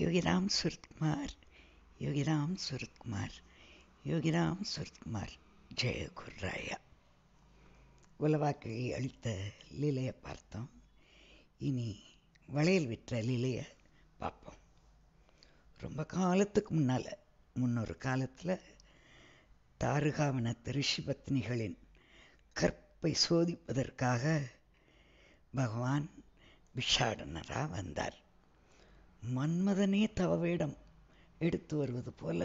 யோகிராம் சுரத்குமார் யோகிராம் சுரத்குமார் யோகிராம் சுரத்குமார் ஜெயகுர்ராயா உலவாக்கை அளித்த லீலையை பார்த்தோம் இனி வளையல் விற்ற லீலையை பார்ப்போம் ரொம்ப காலத்துக்கு முன்னால் முன்னொரு காலத்தில் தாருகாவன ரிஷி பத்னிகளின் கற்பை சோதிப்பதற்காக பகவான் விஷாடனராக வந்தார் மன்மதனே தவவேடம் எடுத்து வருவது போல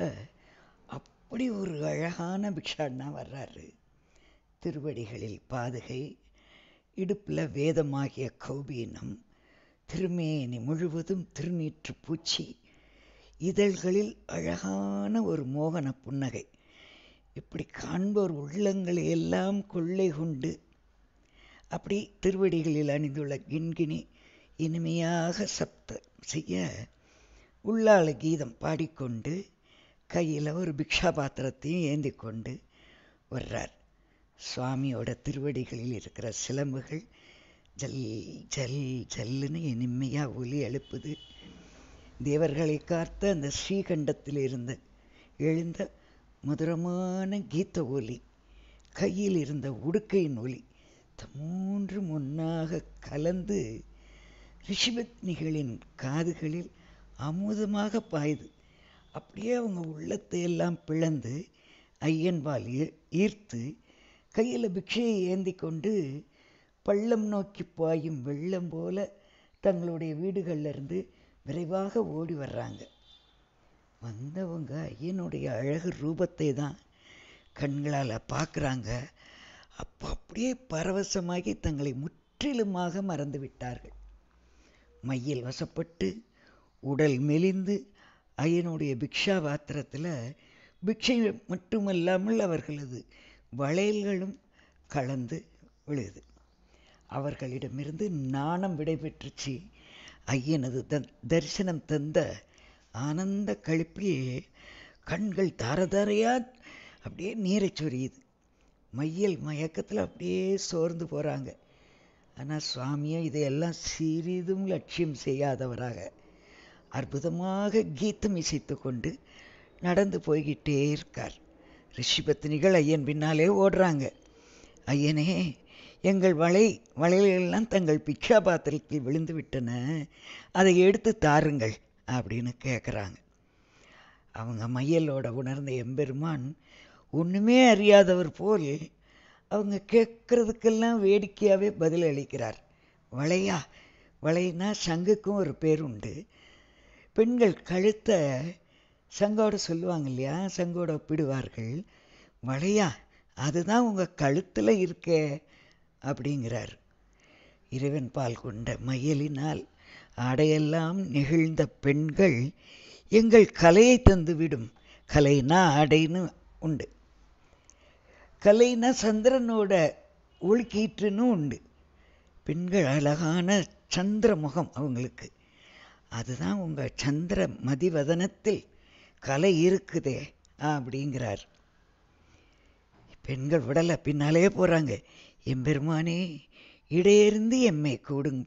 அப்படி ஒரு அழகான பிக்ஷாண்ணா வர்றாரு திருவடிகளில் பாதுகை இடுப்பில் வேதமாகிய கௌபீனம் திருமேனி முழுவதும் திருநீற்று பூச்சி இதழ்களில் அழகான ஒரு மோகன புன்னகை இப்படி காண்போர் உள்ளங்களை எல்லாம் கொள்ளை கொண்டு அப்படி திருவடிகளில் அணிந்துள்ள கிண்கிணி இனிமையாக சப்த செய்ய உள்ளால் கீதம் பாடிக்கொண்டு கையில் ஒரு பிக்ஷா பாத்திரத்தையும் ஏந்தி கொண்டு வர்றார் சுவாமியோட திருவடிகளில் இருக்கிற சிலம்புகள் ஜல் ஜல் ஜல்லுன்னு இனிமையாக ஒலி எழுப்புது தேவர்களை காத்த அந்த ஸ்ரீகண்டத்தில் இருந்த எழுந்த மதுரமான கீத ஒலி கையில் இருந்த உடுக்கையின் ஒலி மூன்று முன்னாக கலந்து ரிஷிபத்னிகளின் காதுகளில் அமுதமாக பாயுது அப்படியே அவங்க உள்ளத்தை எல்லாம் பிளந்து ஐயன்பால் ஈர்த்து கையில் பிக்ஷையை ஏந்தி கொண்டு பள்ளம் நோக்கி பாயும் வெள்ளம் போல தங்களுடைய வீடுகளிலிருந்து விரைவாக ஓடி வர்றாங்க வந்தவங்க ஐயனுடைய அழகு ரூபத்தை தான் கண்களால் பார்க்குறாங்க அப்போ அப்படியே பரவசமாகி தங்களை முற்றிலுமாக மறந்து விட்டார்கள் மையில் வசப்பட்டு உடல் மெலிந்து ஐயனுடைய பிக்ஷா பாத்திரத்தில் பிக்ஷை மட்டுமல்லாமல் அவர்களது வளையல்களும் கலந்து விழுது அவர்களிடமிருந்து நாணம் விடைபெற்றுச்சு ஐயனது த தரிசனம் தந்த ஆனந்த கழிப்பிலேயே கண்கள் தாரதாரையா அப்படியே நீரை சொரியுது மையல் மயக்கத்தில் அப்படியே சோர்ந்து போகிறாங்க ஆனால் சுவாமியை இதையெல்லாம் சிறிதும் லட்சியம் செய்யாதவராக அற்புதமாக கீதம் இசைத்து கொண்டு நடந்து போய்கிட்டே இருக்கார் ரிஷிபத்தினிகள் ஐயன் பின்னாலே ஓடுறாங்க ஐயனே எங்கள் வலை வளையலெல்லாம் தங்கள் பிக்ஷா பாத்திரத்தில் விழுந்து விட்டன அதை எடுத்து தாருங்கள் அப்படின்னு கேட்குறாங்க அவங்க மையலோட உணர்ந்த எம்பெருமான் ஒன்றுமே அறியாதவர் போல் அவங்க கேட்குறதுக்கெல்லாம் வேடிக்கையாகவே பதில் அளிக்கிறார் வளையா வளைனா சங்குக்கும் ஒரு பேர் உண்டு பெண்கள் கழுத்தை சங்கோட சொல்லுவாங்க இல்லையா சங்கோட ஒப்பிடுவார்கள் வளையா அதுதான் உங்கள் கழுத்தில் இருக்கே அப்படிங்கிறார் இறைவன் பால் கொண்ட மயலினால் ஆடையெல்லாம் நெகிழ்ந்த பெண்கள் எங்கள் கலையை தந்துவிடும் கலைனா ஆடைன்னு உண்டு கலைனா சந்திரனோட ஒழுக்கீற்றுன்னு உண்டு பெண்கள் அழகான சந்திர முகம் அவங்களுக்கு அதுதான் உங்கள் சந்திர மதிவதனத்தில் கலை இருக்குதே அப்படிங்கிறார் பெண்கள் உடலை பின்னாலே போகிறாங்க எம்பெருமானே இடையிருந்து எம்மை கூடுங்க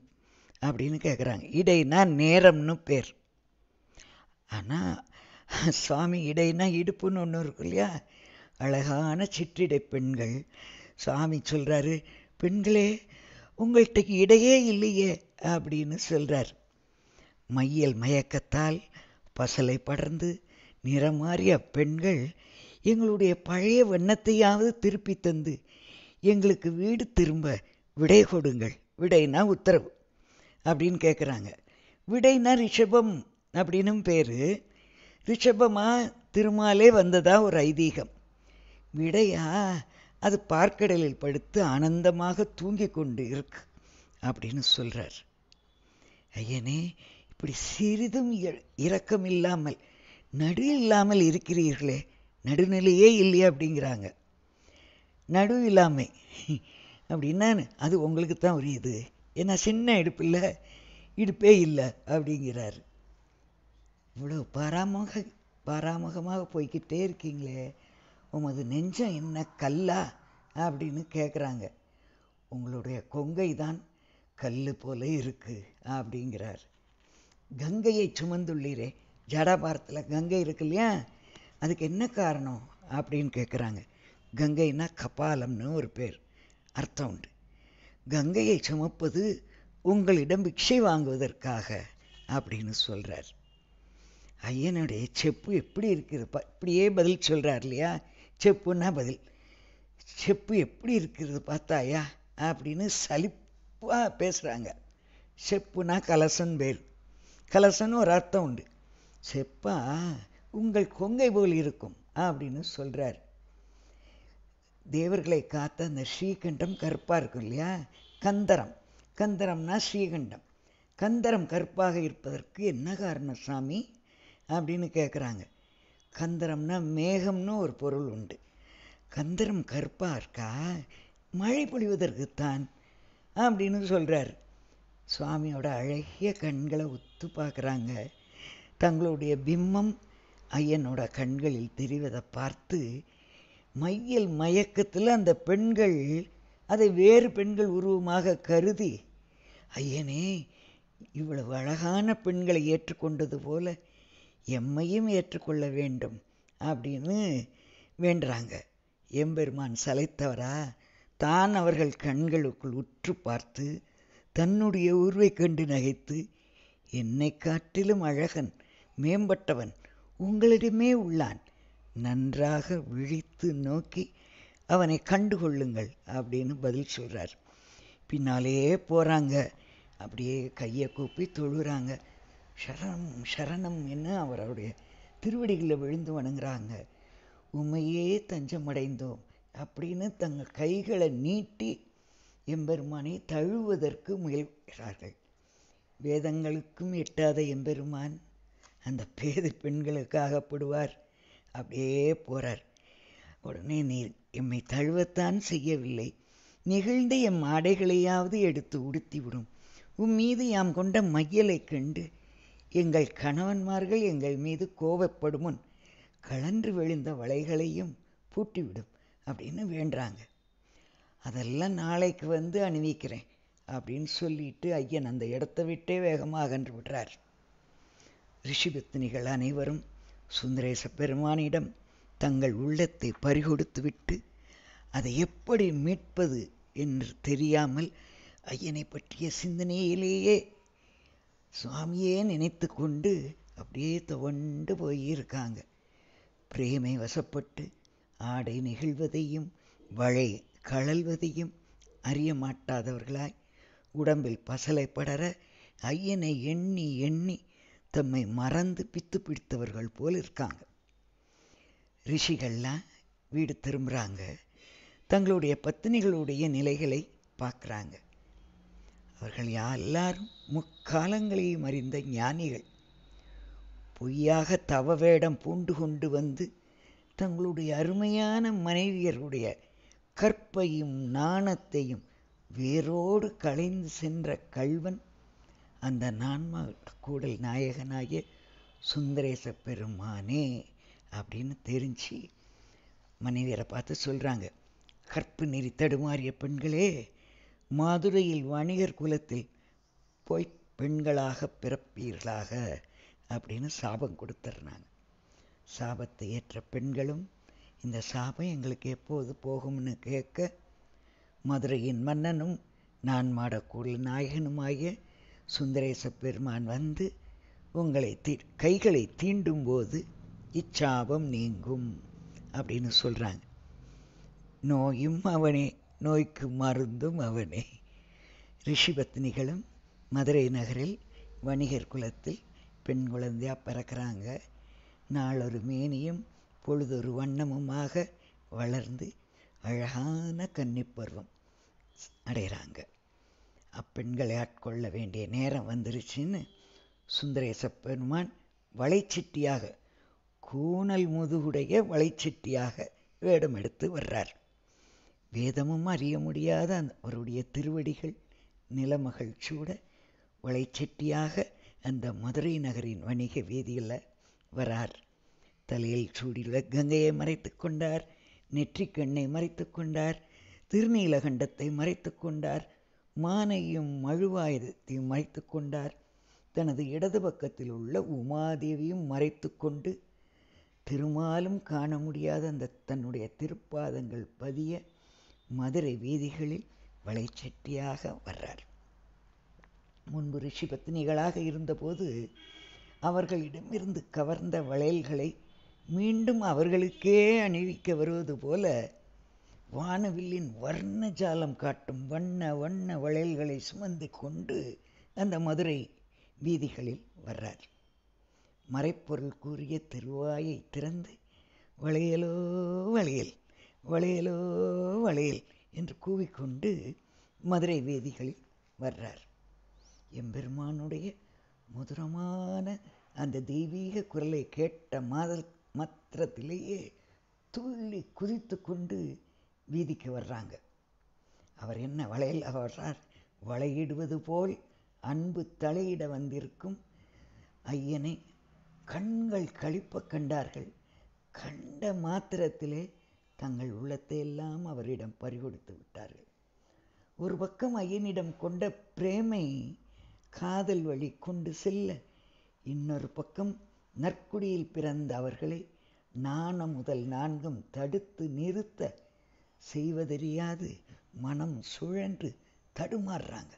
அப்படின்னு கேட்குறாங்க இடைனா நேரம்னு பேர் ஆனால் சுவாமி இடைனா இடுப்புன்னு ஒன்று இருக்கும் இல்லையா அழகான சிற்றிடை பெண்கள் சாமி சொல்கிறாரு பெண்களே உங்கள்கிட்ட இடையே இல்லையே அப்படின்னு சொல்கிறார் மையல் மயக்கத்தால் பசலை படர்ந்து நிறமாறிய பெண்கள் எங்களுடைய பழைய வண்ணத்தையாவது திருப்பி தந்து எங்களுக்கு வீடு திரும்ப விடை கொடுங்கள் விடைனா உத்தரவு அப்படின்னு கேட்குறாங்க விடைனா ரிஷபம் அப்படின்னும் பேர் ரிஷபமாக திருமாலே வந்ததா ஒரு ஐதீகம் விடையா அது பார்க்கடலில் படுத்து ஆனந்தமாக தூங்கிக் கொண்டு இருக்கு அப்படின்னு சொல்கிறார் ஐயனே இப்படி சிறிதும் இரக்கம் இல்லாமல் நடு இல்லாமல் இருக்கிறீர்களே நடுநிலையே இல்லையே அப்படிங்கிறாங்க நடு இல்லாமை அப்படின்னா அது உங்களுக்கு தான் உரியது ஏன்னா சின்ன இடுப்பில்லை இடுப்பே இல்லை அப்படிங்கிறாரு இவ்வளோ பராமுக பராமுகமாக போய்கிட்டே இருக்கீங்களே உமது நெஞ்சம் என்ன கல்லா அப்படின்னு கேட்குறாங்க உங்களுடைய கொங்கை தான் கல் போல இருக்கு அப்படிங்கிறார் கங்கையை சுமந்துள்ளீரே ஜடாபாரத்தில் கங்கை இருக்கு இல்லையா அதுக்கு என்ன காரணம் அப்படின்னு கேட்குறாங்க கங்கைன்னா கபாலம்னு ஒரு பேர் அர்த்தம் உண்டு கங்கையை சுமப்பது உங்களிடம் பிக்ஷை வாங்குவதற்காக அப்படின்னு சொல்கிறார் ஐயனுடைய செப்பு எப்படி இருக்குது இப்படியே பதில் சொல்கிறார் இல்லையா செப்புன்னா பதில் செப்பு எப்படி இருக்கிறது பார்த்தாயா அப்படின்னு சலிப்பாக பேசுகிறாங்க செப்புனா கலசன் பேர் கலசன்னு ஒரு அர்த்தம் உண்டு செப்பா உங்கள் கொங்கை போல் இருக்கும் அப்படின்னு சொல்கிறார் தேவர்களை காத்த அந்த ஸ்ரீகண்டம் கருப்பாக இருக்கும் இல்லையா கந்தரம் கந்தரம்னா ஸ்ரீகண்டம் கந்தரம் கருப்பாக இருப்பதற்கு என்ன காரணம் சாமி அப்படின்னு கேட்குறாங்க கந்தரம்னா மேகம்னு ஒரு பொருள் உண்டு கந்தரம் கற்பாக இருக்கா மழை பொழிவதற்குத்தான் அப்படின்னு சொல்கிறார் சுவாமியோட அழகிய கண்களை உத்து பார்க்குறாங்க தங்களுடைய பிம்மம் ஐயனோட கண்களில் தெரிவதை பார்த்து மையல் மயக்கத்தில் அந்த பெண்கள் அதை வேறு பெண்கள் உருவமாக கருதி ஐயனே இவ்வளவு அழகான பெண்களை ஏற்றுக்கொண்டது போல எம்மையும் ஏற்றுக்கொள்ள வேண்டும் அப்படின்னு வேண்டுறாங்க எம்பெருமான் சலைத்தவரா தான் அவர்கள் கண்களுக்குள் உற்று பார்த்து தன்னுடைய உருவை கண்டு நகைத்து என்னை காட்டிலும் அழகன் மேம்பட்டவன் உங்களிடமே உள்ளான் நன்றாக விழித்து நோக்கி அவனை கண்டுகொள்ளுங்கள் அப்படின்னு பதில் சொல்கிறார் பின்னாலேயே போகிறாங்க அப்படியே கையை கூப்பி தொழுகிறாங்க ஷரணம் ஷரணம் என்ன அவர் அவருடைய திருவடிகளில் விழுந்து வணங்குறாங்க உமையே தஞ்சமடைந்தோம் அப்படின்னு தங்கள் கைகளை நீட்டி எம்பெருமானை தழுவதற்கு முயல்கிறார்கள் வேதங்களுக்கும் எட்டாத எம்பெருமான் அந்த பேது பெண்களுக்காக ஆகப்படுவார் அப்படியே போகிறார் உடனே நீர் எம்மை தழுவத்தான் செய்யவில்லை நிகழ்ந்த எம் ஆடைகளையாவது எடுத்து உடுத்திவிடும் உம் மீது யாம் கொண்ட மையலை கண்டு எங்கள் கணவன்மார்கள் எங்கள் மீது கோபப்படுமுன் கலன்று விழுந்த வலைகளையும் பூட்டிவிடும் அப்படின்னு வேண்டுறாங்க அதெல்லாம் நாளைக்கு வந்து அணிவிக்கிறேன் அப்படின்னு சொல்லிட்டு ஐயன் அந்த இடத்த விட்டே வேகமாக அகன்று விடுறார் ரிஷிபத்தினிகள் அனைவரும் சுந்தரேச பெருமானிடம் தங்கள் உள்ளத்தை பறிகொடுத்துவிட்டு அதை எப்படி மீட்பது என்று தெரியாமல் ஐயனை பற்றிய சிந்தனையிலேயே சுவாமியே நினைத்து கொண்டு அப்படியே துவண்டு போயிருக்காங்க பிரேமை வசப்பட்டு ஆடை நெகிழ்வதையும் வழை கழல்வதையும் அறிய மாட்டாதவர்களாய் உடம்பில் பசலை படர ஐயனை எண்ணி எண்ணி தம்மை மறந்து பித்து பிடித்தவர்கள் போல் இருக்காங்க ரிஷிகள்லாம் வீடு திரும்புகிறாங்க தங்களுடைய பத்தினிகளுடைய நிலைகளை பார்க்குறாங்க அவர்கள் எல்லாரும் முக்காலங்களையும் அறிந்த ஞானிகள் பொய்யாக தவ வேடம் பூண்டு கொண்டு வந்து தங்களுடைய அருமையான மனைவியருடைய கற்பையும் நாணத்தையும் வேரோடு களைந்து சென்ற கல்வன் அந்த நான்மா கூடல் நாயகனாகிய சுந்தரேச பெருமானே அப்படின்னு தெரிஞ்சு மனைவியரை பார்த்து சொல்கிறாங்க கற்பு நெறி தடுமாறிய பெண்களே மதுரையில் வணிகர் குலத்தில் போய் பெண்களாக பிறப்பீர்களாக அப்படின்னு சாபம் கொடுத்துட்றாங்க சாபத்தை ஏற்ற பெண்களும் இந்த சாபம் எங்களுக்கு எப்போது போகும்னு கேட்க மதுரையின் மன்னனும் நான் மாடக்கூடல் நாயகனுமாகிய சுந்தரேச பெருமான் வந்து உங்களை தீ கைகளை தீண்டும் போது இச்சாபம் நீங்கும் அப்படின்னு சொல்கிறாங்க நோயும் அவனே நோய்க்கு மருந்தும் அவனே பத்னிகளும் மதுரை நகரில் வணிகர் குலத்தில் பெண் குழந்தையாக பிறக்கிறாங்க நாளொரு மேனியும் பொழுதொரு வண்ணமுமாக வளர்ந்து அழகான கன்னிப்பருவம் அடைகிறாங்க அப்பெண்களை ஆட்கொள்ள வேண்டிய நேரம் வந்துருச்சுன்னு சுந்தரேச பெருமான் வளைச்சிட்டியாக கூனல் முதுகுடைய வளைச்சிட்டியாக வேடம் எடுத்து வர்றார் வேதமும் அறிய முடியாத அந்த அவருடைய திருவடிகள் நிலமகள் சூட வளைச்செட்டியாக அந்த மதுரை நகரின் வணிக வீதியில் வரார் தலையில் சூடியுள்ள கங்கையை மறைத்து கொண்டார் நெற்றிக்கண்ணை மறைத்து கொண்டார் திருநீலகண்டத்தை மறைத்து கொண்டார் மானையும் மழுவாயுதத்தையும் மறைத்து கொண்டார் தனது இடது பக்கத்தில் உள்ள உமாதேவியும் மறைத்து கொண்டு திருமாலும் காண முடியாத அந்த தன்னுடைய திருப்பாதங்கள் பதிய மதுரை வீதிகளில் வளைச்சட்டியாக வர்றார் முன்பு ரிஷி பத்னிகளாக இருந்தபோது அவர்களிடமிருந்து கவர்ந்த வளையல்களை மீண்டும் அவர்களுக்கே அணிவிக்க வருவது போல வானவில்லின் வர்ண ஜாலம் காட்டும் வண்ண வண்ண வளையல்களை சுமந்து கொண்டு அந்த மதுரை வீதிகளில் வர்றார் மறைப்பொருள் கூறிய திருவாயை திறந்து வளையலோ வளையல் வளையலோ வளையல் என்று கூவிக்கொண்டு மதுரை வீதிகளில் வர்றார் எம்பெருமானுடைய மதுரமான அந்த தெய்வீக குரலை கேட்ட மாத மாத்திரத்திலேயே துள்ளி குதித்து கொண்டு வீதிக்கு வர்றாங்க அவர் என்ன வளையல் வர்றார் வளையிடுவது போல் அன்பு தலையிட வந்திருக்கும் ஐயனை கண்கள் கழிப்ப கண்டார்கள் கண்ட மாத்திரத்திலே தங்கள் உள்ளத்தை எல்லாம் அவரிடம் பறிகொடுத்து விட்டார்கள் ஒரு பக்கம் ஐயனிடம் கொண்ட பிரேமை காதல் வழி கொண்டு செல்ல இன்னொரு பக்கம் நற்குடியில் பிறந்த அவர்களை நாணம் முதல் நான்கும் தடுத்து நிறுத்த செய்வதறியாது மனம் சுழன்று தடுமாறுறாங்க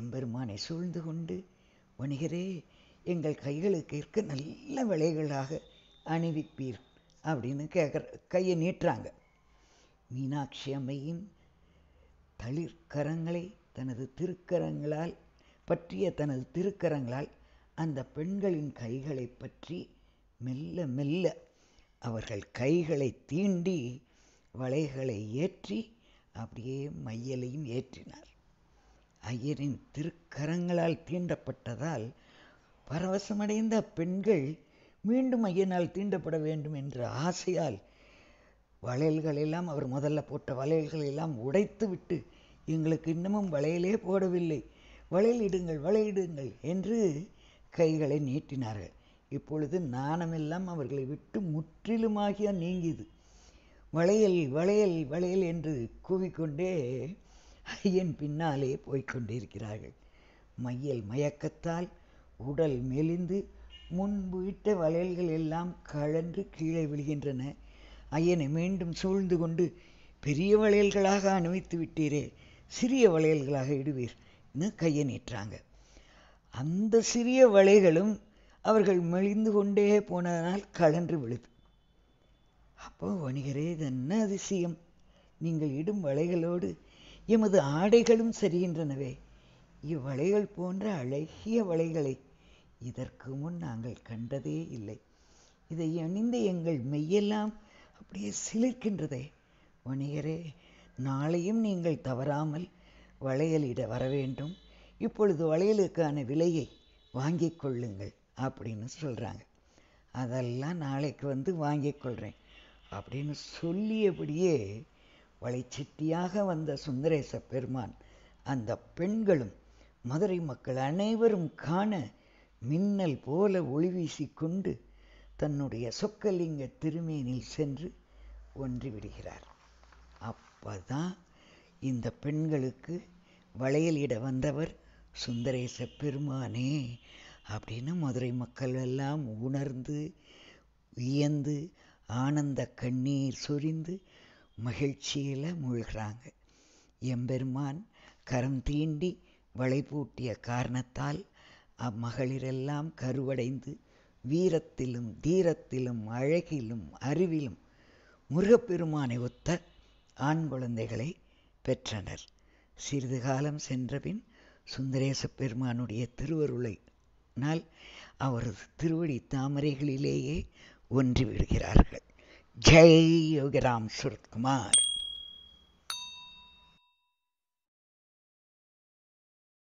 எம்பெருமானை சூழ்ந்து கொண்டு வணிகரே எங்கள் கைகளுக்கு இருக்க நல்ல விலைகளாக அணிவிப்பீர் அப்படின்னு கேட்குற கையை நீட்டுறாங்க மீனாட்சி அம்மையின் தளிர்கரங்களை தனது திருக்கரங்களால் பற்றிய தனது திருக்கரங்களால் அந்த பெண்களின் கைகளை பற்றி மெல்ல மெல்ல அவர்கள் கைகளை தீண்டி வளைகளை ஏற்றி அப்படியே மையலையும் ஏற்றினார் ஐயரின் திருக்கரங்களால் தீண்டப்பட்டதால் பரவசமடைந்த பெண்கள் மீண்டும் ஐயனால் தீண்டப்பட வேண்டும் என்ற ஆசையால் வளையல்களெல்லாம் அவர் முதல்ல போட்ட வளையல்களெல்லாம் உடைத்து விட்டு எங்களுக்கு இன்னமும் வளையலே போடவில்லை வளையலிடுங்கள் வளையிடுங்கள் என்று கைகளை நீட்டினார்கள் இப்பொழுது நாணமெல்லாம் அவர்களை விட்டு முற்றிலுமாகியா நீங்கியது வளையல் வளையல் வளையல் என்று கூவிக்கொண்டே ஐயன் பின்னாலே போய்கொண்டிருக்கிறார்கள் மையல் மயக்கத்தால் உடல் மெலிந்து முன்பு இட்ட வளையல்கள் எல்லாம் கழன்று கீழே விழுகின்றன ஐயனை மீண்டும் சூழ்ந்து கொண்டு பெரிய வளையல்களாக அணிவித்து விட்டீரே சிறிய வளையல்களாக இடுவீர்னு கையை நீட்டுறாங்க அந்த சிறிய வளைகளும் அவர்கள் மெழிந்து கொண்டே போனதனால் கழன்று விழுது அப்போ வணிகரே இது என்ன அதிசயம் நீங்கள் இடும் வளைகளோடு எமது ஆடைகளும் சரிகின்றனவே இவ்வளைகள் போன்ற அழகிய வளைகளை இதற்கு முன் நாங்கள் கண்டதே இல்லை இதை அணிந்த எங்கள் மெய்யெல்லாம் அப்படியே சிலிர்க்கின்றதே வணிகரே நாளையும் நீங்கள் தவறாமல் வளையலிட வர வேண்டும் இப்பொழுது வளையலுக்கான விலையை வாங்கி கொள்ளுங்கள் அப்படின்னு சொல்கிறாங்க அதெல்லாம் நாளைக்கு வந்து வாங்கி கொள்கிறேன் அப்படின்னு சொல்லியபடியே வளைச்சிட்டியாக வந்த சுந்தரேச பெருமான் அந்த பெண்களும் மதுரை மக்கள் அனைவரும் காண மின்னல் போல ஒளி வீசிக்கொண்டு தன்னுடைய சொக்கலிங்க திருமேனில் சென்று ஒன்றி விடுகிறார் அப்பதான் இந்த பெண்களுக்கு வளையலிட வந்தவர் சுந்தரேச பெருமானே அப்படின்னு மதுரை மக்கள் எல்லாம் உணர்ந்து வியந்து ஆனந்த கண்ணீர் சொரிந்து மகிழ்ச்சியில் மூழ்கிறாங்க எம்பெருமான் கரம் தீண்டி வளை பூட்டிய காரணத்தால் அம்மகளிரெல்லாம் கருவடைந்து வீரத்திலும் தீரத்திலும் அழகிலும் அறிவிலும் முருகப்பெருமானை ஒத்த ஆண் குழந்தைகளை பெற்றனர் சிறிது காலம் சென்றபின் சுந்தரேச பெருமானுடைய திருவருளை நாள் அவரது திருவடி தாமரைகளிலேயே ஒன்றிவிடுகிறார்கள் ஜெய் யோகராம் சுரத்குமார்